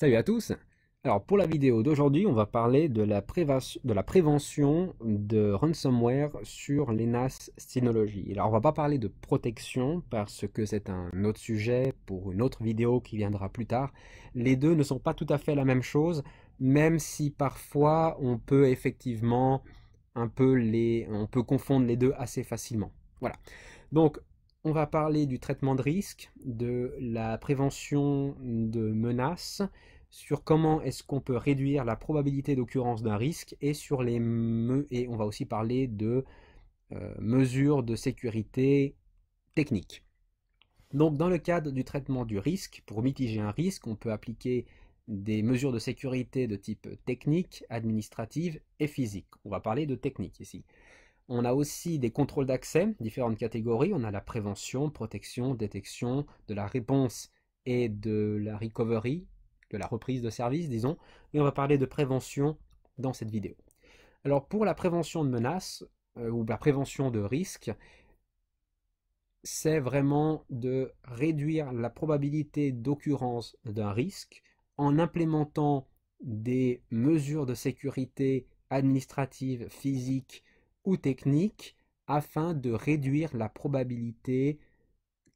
Salut à tous Alors pour la vidéo d'aujourd'hui, on va parler de la, de la, prévention de ransomware sur les NAS Synology. Alors on va pas parler de protection parce que c'est un autre sujet pour une autre vidéo qui viendra plus tard. Les deux ne sont pas tout à fait la même chose, même si parfois on peut effectivement un peu les... on peut confondre les deux assez facilement. Voilà. Donc on va parler du traitement de risque, de la prévention de menaces, sur comment est-ce qu'on peut réduire la probabilité d'occurrence d'un risque et sur les et on va aussi parler de euh, mesures de sécurité techniques. Donc dans le cadre du traitement du risque, pour mitiger un risque, on peut appliquer des mesures de sécurité de type technique, administrative et physique. On va parler de technique ici. On a aussi des contrôles d'accès, différentes catégories. On a la prévention, protection, détection, de la réponse et de la recovery, de la reprise de service, disons. Et on va parler de prévention dans cette vidéo. Alors pour la prévention de menaces euh, ou la prévention de risques, c'est vraiment de réduire la probabilité d'occurrence d'un risque en implémentant des mesures de sécurité administratives, physiques ou afin de réduire la probabilité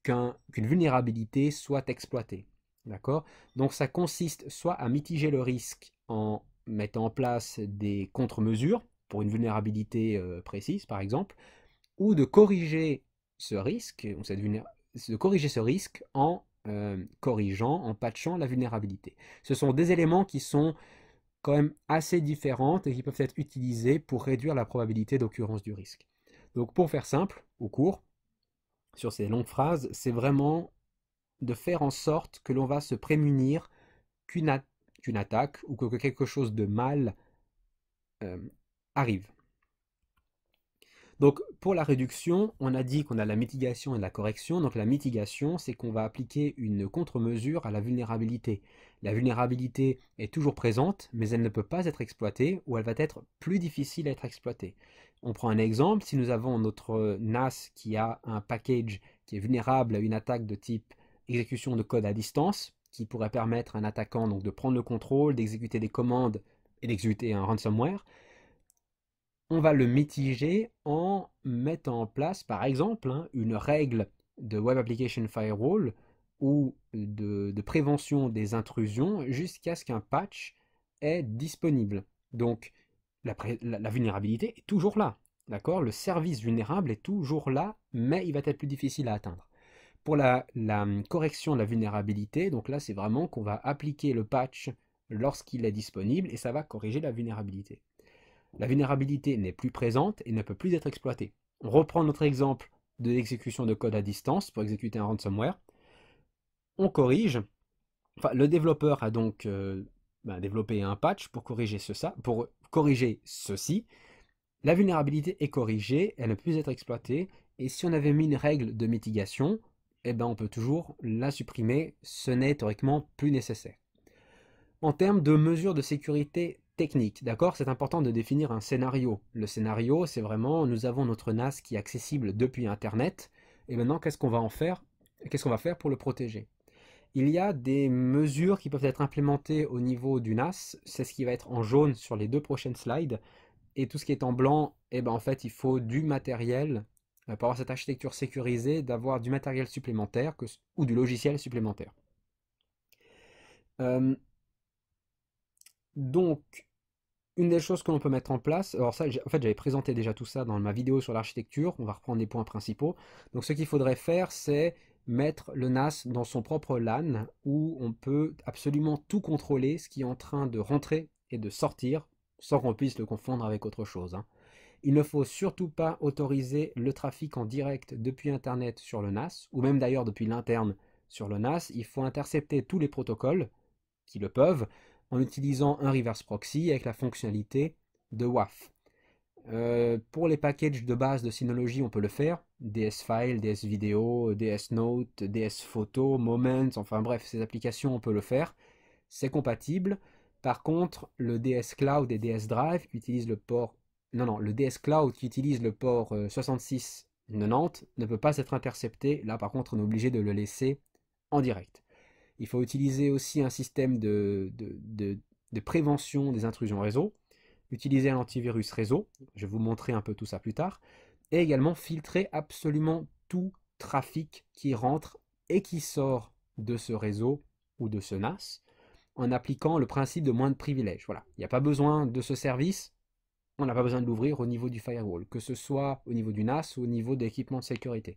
qu'une vulnérabilité soit exploitée. D'accord Donc ça consiste soit à mitiger le risque en mettant en place des contre-mesures pour une vulnérabilité euh, précise par exemple, ou de corriger ce risque, de corriger ce risque en euh, corrigeant, en patchant la vulnérabilité. Ce sont des éléments qui sont quand même assez différentes et qui peuvent être utilisées pour réduire la probabilité d'occurrence du risque. Donc pour faire simple, au cours, sur ces longues phrases, c'est vraiment de faire en sorte que l'on va se prémunir qu'une attaque ou que quelque chose de mal euh, arrive. Donc pour la réduction, on a dit qu'on a la mitigation et la correction. Donc la mitigation, c'est qu'on va appliquer une contre-mesure à la vulnérabilité. La vulnérabilité est toujours présente, mais elle ne peut pas être exploitée ou elle va être plus difficile à être exploitée. On prend un exemple, si nous avons notre NAS qui a un package qui est vulnérable à une attaque de type exécution de code à distance, qui pourrait permettre à un attaquant de prendre le contrôle, d'exécuter des commandes et d'exécuter un ransomware, on va le mitiger en mettant en place, par exemple, hein, une règle de Web Application Firewall ou de, prévention des intrusions jusqu'à ce qu'un patch est disponible. Donc, la, vulnérabilité est toujours là. D'accord Le service vulnérable est toujours là, mais il va être plus difficile à atteindre. Pour la, la hum, correction de la vulnérabilité, donc là, c'est vraiment qu'on va appliquer le patch lorsqu'il est disponible et ça va corriger la vulnérabilité la vulnérabilité n'est plus présente et ne peut plus être exploitée. On reprend notre exemple de l'exécution de code à distance pour exécuter un ransomware. On corrige. le développeur a donc euh, ben, développé un patch pour corriger, ceci. La vulnérabilité est corrigée, elle ne peut plus être exploitée. Et si on avait mis une règle de mitigation, eh ben, on peut toujours la supprimer. Ce n'est théoriquement plus nécessaire. En termes de mesures de sécurité d'accord C'est important de définir un scénario. Le scénario, c'est vraiment, nous avons notre NAS qui est accessible depuis Internet, et maintenant, qu'est-ce qu'on va en faire Qu'est-ce qu'on va faire pour le protéger Il y a des mesures qui peuvent être implémentées au niveau du NAS, c'est ce qui va être en jaune sur les deux prochaines slides, et tout ce qui est en blanc, eh ben, en fait, il faut du matériel, euh, pour avoir cette architecture sécurisée, d'avoir du matériel supplémentaire ou du logiciel supplémentaire. Euh, donc, une des choses que l'on peut mettre en place, alors ça, en fait, j'avais présenté déjà tout ça dans ma vidéo sur l'architecture, on va reprendre les points principaux. Donc, ce qu'il faudrait faire, c'est mettre le NAS dans son propre LAN où on peut absolument tout contrôler, ce qui est en train de rentrer et de sortir, sans qu'on puisse le confondre avec autre chose. Hein. Il ne faut surtout pas autoriser le trafic en direct depuis Internet sur le NAS, ou même d'ailleurs depuis l'interne sur le NAS. Il faut intercepter tous les protocoles qui le peuvent, en utilisant un reverse proxy avec la fonctionnalité de WAF. Euh, pour les packages de base de Synology, on peut le faire. DS File, DS Video, DS Note, DS Photo, Moments, enfin bref, ces applications, on peut le faire. C'est compatible. Par contre, le DS Cloud et DS Drive utilisent le port. Non, non, le DS Cloud qui utilise le port 6690 euh, ne peut pas être intercepté. Là, par contre, on est obligé de le laisser en direct. Il faut utiliser aussi un système de, de, prévention des intrusions réseau, utiliser un antivirus réseau, je vais vous montrer un peu tout ça plus tard, et également filtrer absolument tout trafic qui rentre et qui sort de ce réseau ou de ce NAS en appliquant le principe de moins de privilèges. Voilà, il n'y a pas besoin de ce service, on n'a pas besoin de l'ouvrir au niveau du firewall, que ce soit au niveau du NAS ou au niveau d'équipement de sécurité.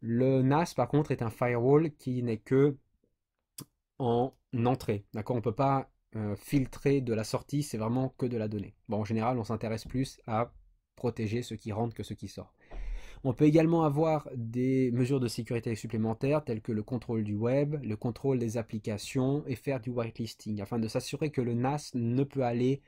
Le NAS, par contre, est un firewall qui n'est que en entrée. D'accord On peut pas euh, filtrer de la sortie, c'est vraiment que de la donnée. Bon, en général, on s'intéresse plus à protéger ce qui rentre que ce qui sort. On peut également avoir des mesures de sécurité supplémentaires telles que le contrôle du web, le contrôle des applications et faire du whitelisting afin de s'assurer que le NAS ne peut aller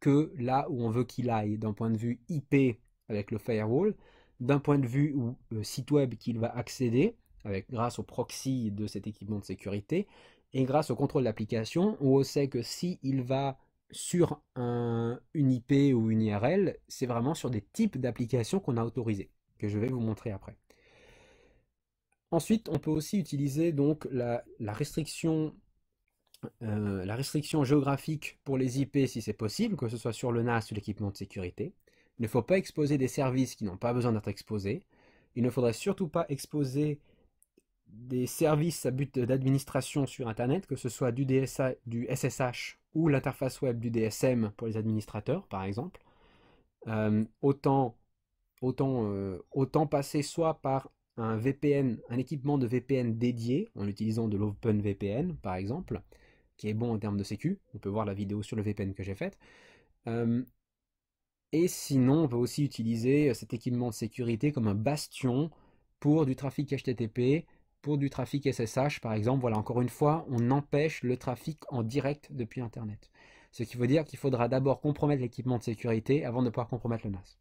que là où on veut qu'il aille d'un point de vue IP avec le firewall, d'un point de vue euh, site web qu'il va accéder avec, grâce au proxy de cet équipement de sécurité et grâce au contrôle d'application, on sait que si va sur une IP ou une IRL, c'est vraiment sur des types d'applications qu'on a autorisées, que je vais vous montrer après. Ensuite, on peut aussi utiliser donc la, restriction euh, la restriction géographique pour les IP si c'est possible, que ce soit sur le NAS ou l'équipement de sécurité. Il ne faut pas exposer des services qui n'ont pas besoin d'être exposés. Il ne faudrait surtout pas exposer des services à but d'administration sur Internet, que ce soit du, DSA, du SSH ou l'interface web du DSM pour les administrateurs, par exemple, euh, autant, autant, euh, autant passer soit par un VPN, un équipement de VPN dédié, en utilisant de l'OpenVPN, par exemple, qui est bon en termes de sécu. On peut voir la vidéo sur le VPN que j'ai faite. Euh, et sinon, on va aussi utiliser cet équipement de sécurité comme un bastion pour du trafic HTTP pour du trafic SSH, par exemple, voilà, encore une fois, on empêche le trafic en direct depuis Internet. Ce qui veut dire qu'il faudra d'abord compromettre l'équipement de sécurité avant de pouvoir compromettre le NAS.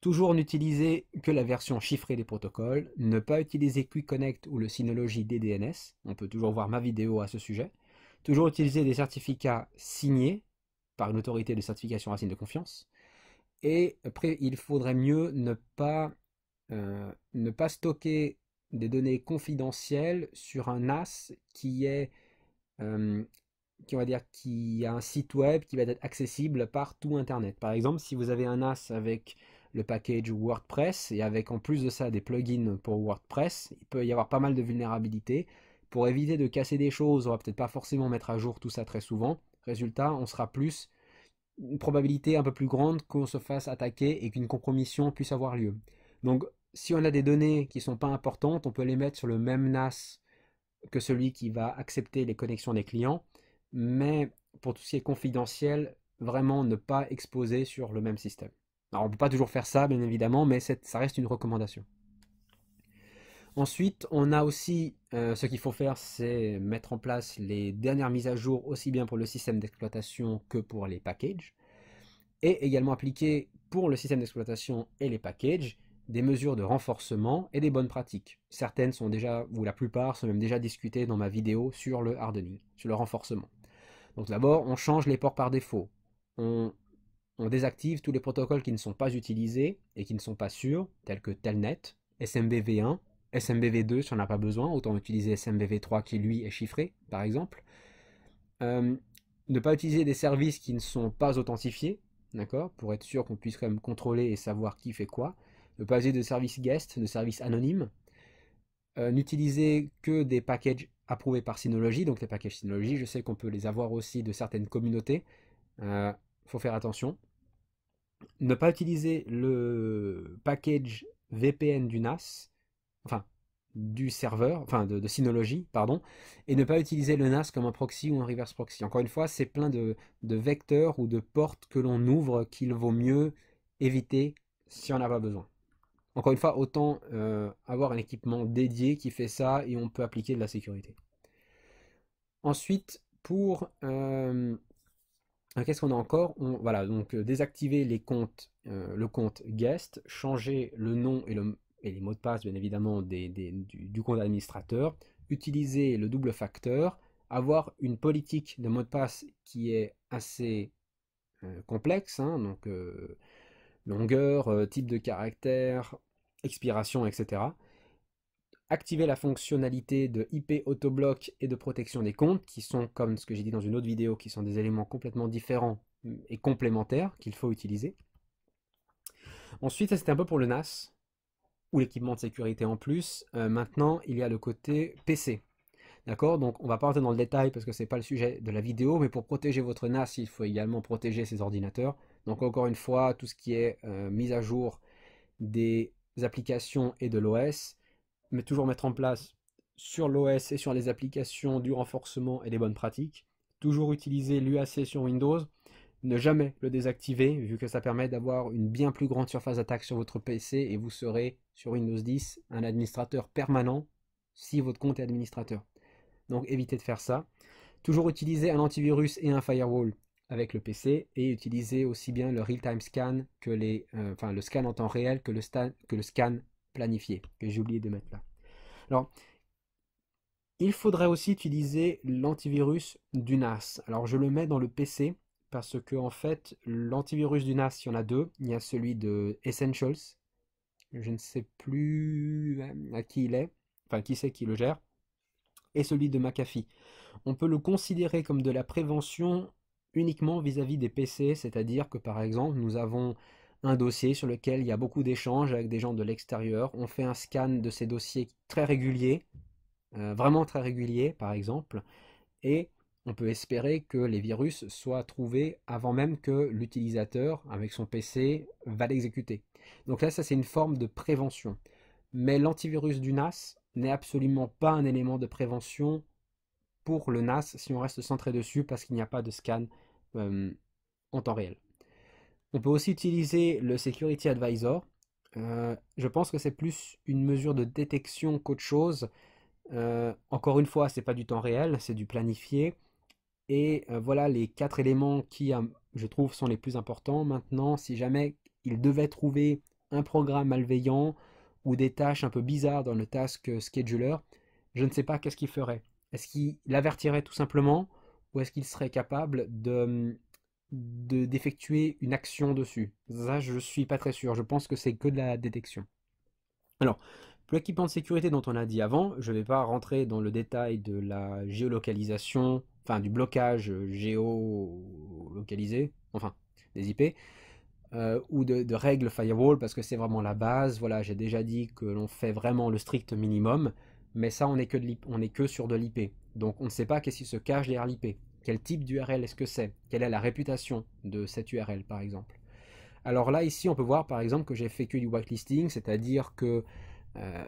Toujours n'utiliser que la version chiffrée des protocoles, ne pas utiliser QConnect ou le Synology DDNS, on peut toujours voir ma vidéo à ce sujet, toujours utiliser des certificats signés par une autorité de certification racine de confiance, et après il faudrait mieux ne pas, euh, ne pas stocker des données confidentielles sur un NAS qui est qui va dire qui a un site web qui va être accessible par tout internet. Par exemple, si vous avez un NAS avec le package WordPress et avec en plus de ça des plugins pour WordPress, il peut y avoir pas mal de vulnérabilités. Pour éviter de casser des choses, on va peut-être pas forcément mettre à jour tout ça très souvent. Résultat, on sera plus une probabilité un peu plus grande qu'on se fasse attaquer et qu'une compromission puisse avoir lieu. Donc si on a des données qui ne sont pas importantes, on peut les mettre sur le même NAS que celui qui va accepter les connexions des clients, mais pour tout ce qui est confidentiel, vraiment ne pas exposer sur le même système. Alors on ne peut pas toujours faire ça, bien évidemment, mais ça reste une recommandation. Ensuite, on a aussi euh, ce qu'il faut faire, c'est mettre en place les dernières mises à jour aussi bien pour le système d'exploitation que pour les packages, et également appliquer pour le système d'exploitation et les packages des mesures de renforcement et des bonnes pratiques. Certaines sont déjà, ou la plupart, sont même déjà discutées dans ma vidéo sur le hardening, sur le renforcement. Donc d'abord, on change les ports par défaut. On, désactive tous les protocoles qui ne sont pas utilisés et qui ne sont pas sûrs, tels que Telnet, SMBV1, SMBV2 si on n'a pas besoin, autant utiliser SMBV3 qui lui est chiffré, par exemple. Euh, ne pas utiliser des services qui ne sont pas authentifiés, d'accord, pour être sûr qu'on puisse quand même contrôler et savoir qui fait quoi ne pas utiliser de service guest, de service anonyme, euh, n'utiliser que des packages approuvés par Synology. Donc les packages Synology, je sais qu'on peut les avoir aussi de certaines communautés. Il euh, faut faire attention. Ne pas utiliser le package VPN du NAS, enfin du serveur, enfin de, Synology, pardon, et ne pas utiliser le NAS comme un proxy ou un reverse proxy. Encore une fois, c'est plein de, vecteurs ou de portes que l'on ouvre qu'il vaut mieux éviter si on a pas besoin. Encore une fois, autant euh, avoir un équipement dédié qui fait ça et on peut appliquer de la sécurité. Ensuite, pour... Euh, qu'est-ce qu'on a encore on, Voilà, donc euh, désactiver les comptes, le compte guest, changer le nom et, et les mots de passe, bien évidemment, du, compte administrateur, utiliser le double facteur, avoir une politique de mot de passe qui est assez complexe, hein, donc longueur, euh, type de caractère, expiration, etc. Activer la fonctionnalité de IP autobloc et de protection des comptes, qui sont, comme ce que j'ai dit dans une autre vidéo, qui sont des éléments complètement différents et complémentaires qu'il faut utiliser. Ensuite, c'était un peu pour le NAS, ou l'équipement de sécurité en plus. Euh, maintenant, il y a le côté PC. D'accord Donc on va pas rentrer dans le détail parce que ce n'est pas le sujet de la vidéo, mais pour protéger votre NAS, il faut également protéger ses ordinateurs. Donc encore une fois, tout ce qui est euh, mise à jour des applications et de l'OS, mais toujours mettre en place sur l'OS et sur les applications du renforcement et des bonnes pratiques. Toujours utiliser l'UAC sur Windows. Ne jamais le désactiver, vu que ça permet d'avoir une bien plus grande surface d'attaque sur votre PC et vous serez sur Windows 10 un administrateur permanent si votre compte est administrateur. Donc évitez de faire ça. Toujours utiliser un antivirus et un firewall avec le PC et utiliser aussi bien le real-time scan que les, euh, enfin le scan en temps réel que le, que le scan planifié que j'ai oublié de mettre là. Alors, il faudrait aussi utiliser l'antivirus du NAS. Alors je le mets dans le PC parce que en fait l'antivirus du NAS, il y en a deux. Il y a celui de Essentials. Je ne sais plus euh, à qui il est, enfin qui c'est qui le gère, et celui de McAfee. On peut le considérer comme de la prévention uniquement vis-à-vis des PC, c'est-à-dire que par exemple nous avons un dossier sur lequel il y a beaucoup d'échanges avec des gens de l'extérieur, on fait un scan de ces dossiers très réguliers, euh, vraiment très réguliers, par exemple, et on peut espérer que les virus soient trouvés avant même que l'utilisateur, avec son PC, va l'exécuter. Donc là, ça c'est une forme de prévention. Mais l'antivirus du NAS n'est absolument pas un élément de prévention pour le NAS si on reste centré dessus parce qu'il n'y a pas de scan euh, en temps réel. On peut aussi utiliser le Security Advisor. Euh, je pense que c'est plus une mesure de détection qu'autre chose. Euh, encore une fois, ce n'est pas du temps réel, c'est du planifié. Et voilà les quatre éléments qui, je trouve, sont les plus importants. Maintenant, si jamais il devait trouver un programme malveillant ou des tâches un peu bizarres dans le task scheduler, je ne sais pas qu'est-ce qu'il ferait. Est-ce qu'il avertirait tout simplement ou est-ce qu'il serait capable mm, de d'effectuer une action dessus Ça, je suis pas très sûr. Je pense que c'est que de la détection. Alors, pour l'équipement de sécurité dont on a dit avant, je ne vais pas rentrer dans le détail de la géolocalisation, enfin du blocage euh, géolocalisé, enfin des IP, euh, ou de, de, règles firewall parce que c'est vraiment la base. Voilà, j'ai déjà dit que l'on fait vraiment le strict minimum mais ça, on n'est que, de on est que sur de l'IP. Donc on ne sait pas qu'est-ce qui se cache derrière l'IP. Quel type d'URL est-ce que c'est Quelle est la réputation de cette URL, par exemple Alors là, ici, on peut voir, par exemple, que j'ai fait que du whitelisting, c'est-à-dire que euh,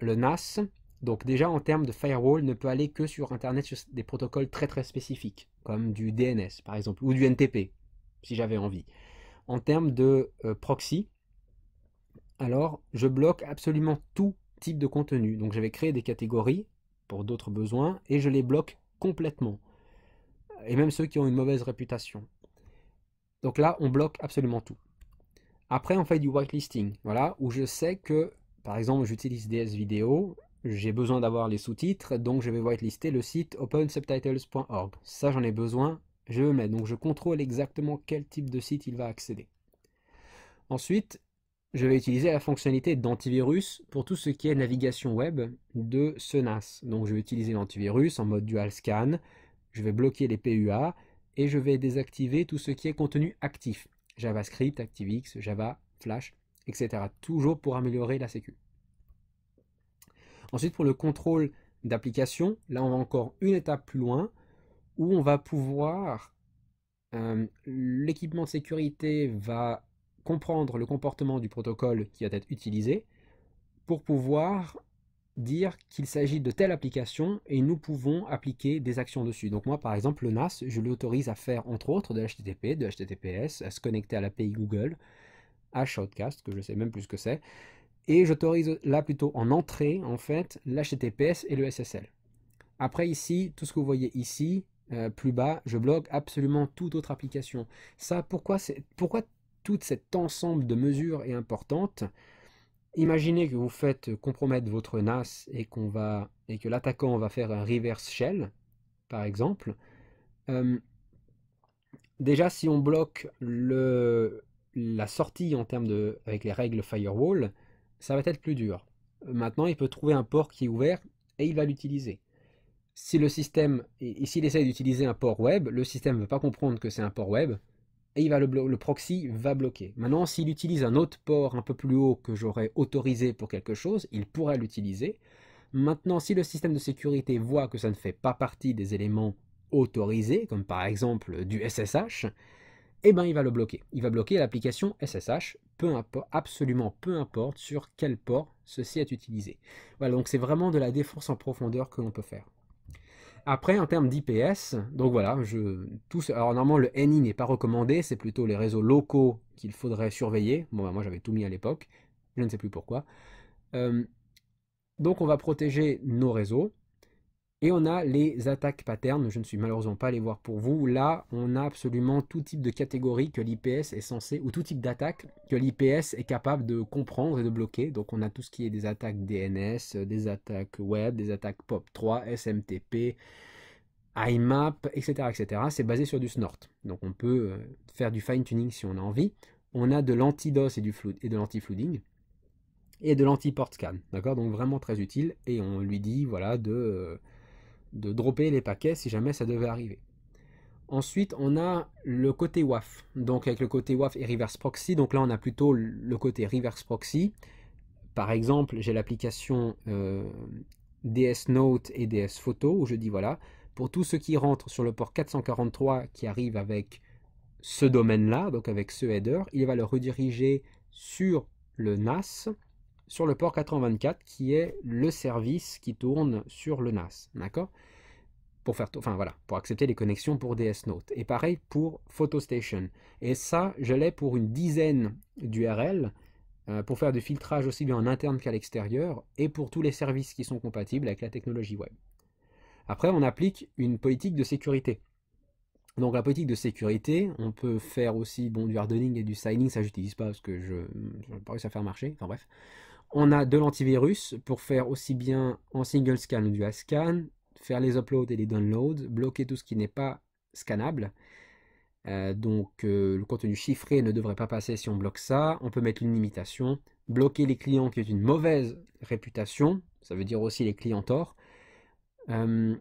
le NAS, donc déjà en termes de firewall, ne peut aller que sur Internet sur des protocoles très très spécifiques, comme du DNS, par exemple, ou du NTP, si j'avais envie. En termes de euh, proxy, alors je bloque absolument tout type de contenu. Donc j'avais créé créer des catégories pour d'autres besoins et je les bloque complètement. Et même ceux qui ont une mauvaise réputation. Donc là, on bloque absolument tout. Après, on fait du whitelisting, voilà, où je sais que, par exemple, j'utilise des vidéos j'ai besoin d'avoir les sous-titres, donc je vais whitelister le site opensubtitles.org. Ça, j'en ai besoin, je le mets. Donc je contrôle exactement quel type de site il va accéder. Ensuite, je vais utiliser la fonctionnalité d'antivirus pour tout ce qui est navigation web de ce NAS. Donc je vais utiliser l'antivirus en mode dual scan, je vais bloquer les PUA et je vais désactiver tout ce qui est contenu actif. JavaScript, ActiveX, Java, Flash, etc. Toujours pour améliorer la sécu. Ensuite, pour le contrôle d'application, là on va encore une étape plus loin où on va pouvoir... Euh, l'équipement de sécurité va comprendre le comportement du protocole qui va être utilisé pour pouvoir dire qu'il s'agit de telle application et nous pouvons appliquer des actions dessus. Donc moi par exemple le NAS, je l'autorise à faire entre autres de l'HTTP, de HTTPS, à se connecter à l'API Google, à Shoutcast, que je sais même plus ce que c'est, et j'autorise là plutôt en entrée en fait l'HTTPS et le SSL. Après ici, tout ce que vous voyez ici, euh, plus bas, je bloque absolument toute autre application. Ça, pourquoi, c'est pourquoi tout cet ensemble de mesures est importante. Imaginez que vous faites compromettre votre NAS et, que l'attaquant va faire un reverse shell, par exemple. Euh, déjà, si on bloque le, la sortie en termes de, avec les règles firewall, ça va être plus dur. Maintenant, il peut trouver un port qui est ouvert et il va l'utiliser. Si le système, s'il essaie d'utiliser un port web, le système ne veut pas comprendre que c'est un port web, et le, proxy va bloquer. Maintenant, s'il utilise un autre port un peu plus haut que j'aurais autorisé pour quelque chose, il pourrait l'utiliser. Maintenant, si le système de sécurité voit que ça ne fait pas partie des éléments autorisés, comme par exemple du SSH, eh ben, il va le bloquer. Il va bloquer l'application SSH, peu importe, absolument peu importe sur quel port ceci est utilisé. Voilà, donc c'est vraiment de la défense en profondeur que l'on peut faire. Après, en termes d'IPS, donc voilà, je, alors normalement le NI n'est pas recommandé, c'est plutôt les réseaux locaux qu'il faudrait surveiller. Bon, ben, moi j'avais tout mis à l'époque, je ne sais plus pourquoi. Euh, donc on va protéger nos réseaux. Et on a les attaques patterns, je ne suis malheureusement pas allé voir pour vous. Là, on a absolument tout type de catégorie que l'IPS est censé, ou tout type d'attaque que l'IPS est capable de comprendre et de bloquer. Donc on a tout ce qui est des attaques DNS, des attaques web, des attaques POP3, SMTP, IMAP, etc. etc. C'est basé sur du snort. Donc on peut euh, faire du fine-tuning si on a envie. On a de lanti et, du et de l'anti-flooding et de l'anti-port scan. D'accord Donc vraiment très utile. Et on lui dit, voilà, de euh, de dropper les paquets si jamais ça devait arriver. Ensuite, on a le côté WAF, donc avec le côté WAF et reverse proxy. Donc là, on a plutôt le côté reverse proxy. Par exemple, j'ai l'application euh, DS Note et DS Photo où je dis voilà, pour tout ce qui rentre sur le port 443 qui arrive avec ce domaine-là, donc avec ce header, il va le rediriger sur le NAS sur le port 824 qui est le service qui tourne sur le NAS. D'accord pour faire enfin voilà, pour accepter les connexions pour DS Note. Et pareil pour PhotoStation. Et ça, je l'ai pour une dizaine d'URL euh, pour faire du filtrage aussi bien en interne qu'à l'extérieur et pour tous les services qui sont compatibles avec la technologie web. Après, on applique une politique de sécurité. Donc la politique de sécurité, on peut faire aussi du hardening et du signing, ça j'utilise pas parce que je n'ai pas réussi à faire marcher, enfin bref. On a de l'antivirus pour faire aussi bien en single scan ou du scan, faire les uploads et les downloads, bloquer tout ce qui n'est pas scannable. Euh, donc euh, le contenu chiffré ne devrait pas passer si on bloque ça. On peut mettre une limitation. Bloquer les clients qui ont une mauvaise réputation, ça veut dire aussi les clients torts. Euh,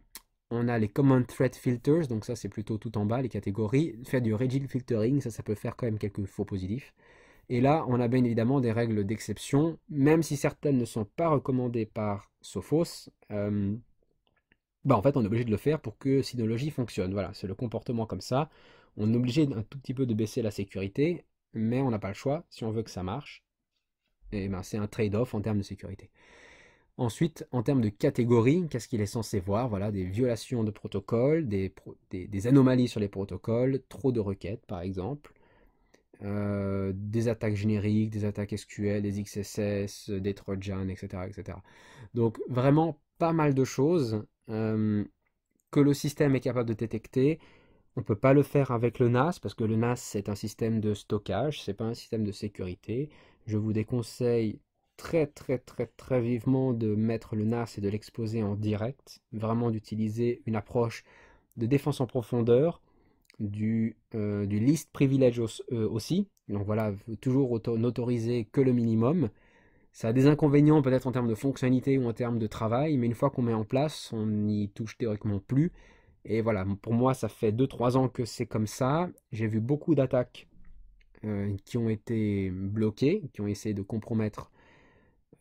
on a les common threat filters, donc ça c'est plutôt tout en bas, les catégories. Faire du rigid filtering, ça ça peut faire quand même quelques faux positifs. Et là, on a bien évidemment des règles d'exception, même si certaines ne sont pas recommandées par Sophos. Euh, bah en fait, on est obligé de le faire pour que Synology fonctionne. Voilà, c'est le comportement comme ça. On est obligé un tout petit peu de baisser la sécurité, mais on n'a pas le choix si on veut que ça marche. Et ben, c'est un trade-off en termes de sécurité. Ensuite, en termes de catégorie, qu'est-ce qu'il est censé voir Voilà, des violations de protocoles, des, anomalies sur les protocoles, trop de requêtes par exemple, euh, des attaques génériques, des attaques SQL, des XSS, des Trojan, etc., etc. Donc vraiment pas mal de choses euh, que le système est capable de détecter. On ne peut pas le faire avec le NAS parce que le NAS c'est un système de stockage, n'est pas un système de sécurité. Je vous déconseille très très très très vivement de mettre le NAS et de l'exposer en direct, vraiment d'utiliser une approche de défense en profondeur du, euh, du list privilège euh, aussi, Donc voilà, toujours n'autoriser que le minimum. Ça a des inconvénients peut-être en termes de fonctionnalité ou en termes de travail, mais une fois qu'on met en place, on n'y touche théoriquement plus. Et voilà, pour moi, ça fait 2-3 ans que c'est comme ça. J'ai vu beaucoup d'attaques euh, qui ont été bloquées, qui ont essayé de compromettre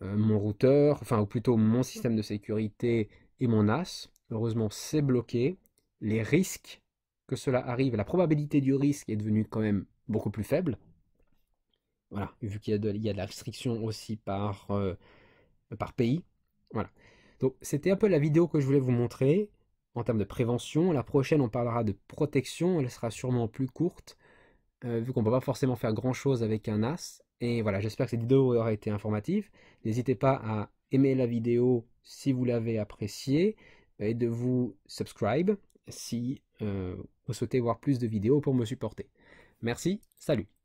mon routeur, enfin ou plutôt mon système de sécurité et mon as Heureusement, c'est bloqué. Les risques que cela arrive, la probabilité du risque est devenue quand même beaucoup plus faible. Voilà, vu qu'il y, a de la restriction aussi euh, par, pays. Voilà. Donc c'était un peu la vidéo que je voulais vous montrer en termes de prévention. La prochaine, on parlera de protection. Elle sera sûrement plus courte, euh, vu qu'on ne peut pas forcément faire grand-chose avec un as. Et voilà, j'espère que cette vidéo aura été informative. N'hésitez pas à aimer la vidéo si vous l'avez appréciée et de vous subscribe si vous euh, souhaitez voir plus de vidéos pour me supporter. Merci, salut